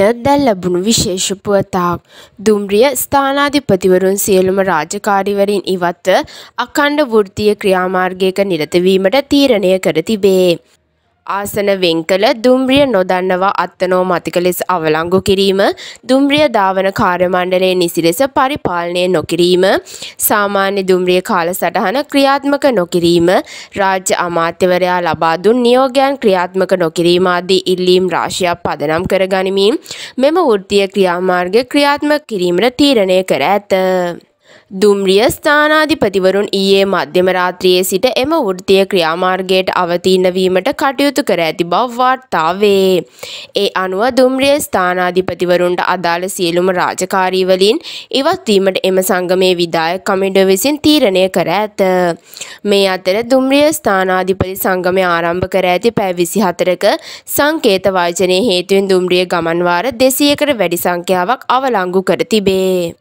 දැන් ලැබුණු විශේෂ පුවතක්. දුම්රිය ස්ථානාධිපතිවරුන් සියලුම රාජකාරිවරින් ඉවත්ව අඛණ්ඩ වෘත්තීය ක්‍රියාමාර්ගයක නිරත වීමට තීරණය කර තිබේ. ආසන වෙන්කල දුම්රිය නොදන්නවා අත්තනෝමතික ලෙස අවලංගු කිරීම දුම්රිය ධාවන කාර්යමණ්ඩලයේ නිසි ලෙස පරිපාලනය නොකිරීම සාමාන්‍ය දුම්රිය කාලසටහන ක්‍රියාත්මක නොකිරීම රාජ්‍ය අමාත්‍යවරයා ලබා දුන් නියෝගයන් ක්‍රියාත්මක නොකිරීම ආදී ඉල්ලීම් රාශියක් පදනම් කර ගනිමින් මෙම වෘත්තීය ක්‍රියාමාර්ග ක්‍රියාත්මක කිරීමට තීරණය කර ඇත. දුම්රිය ස්ථානාධිපතිවරුන් ඊයේ මධ්‍යම රාත්‍රියේ සිට එම වෘත්තීය ක්‍රියාමාර්ගයට අවතීන වීමට කටයුතු කර ඇති බව වාර්තා වේ. ඒ අනුව දුම්රිය ස්ථානාධිපතිවරුන්ට අදාළ සියලුම රාජකාරී වලින් ඉවත් වීමට එම සංගමේ විධායක කමිටුව විසින් තීරණය කර ඇත. මේ අතර දුම්රිය ස්ථානාධිපති සංගමය ආරම්භ කර ඇති පැය 24ක සංකේත වාචනයේ හේතුවෙන් දුම්රිය ගමන් වාර 200කට වැඩි සංඛ්‍යාවක් අවලංගු කර තිබේ.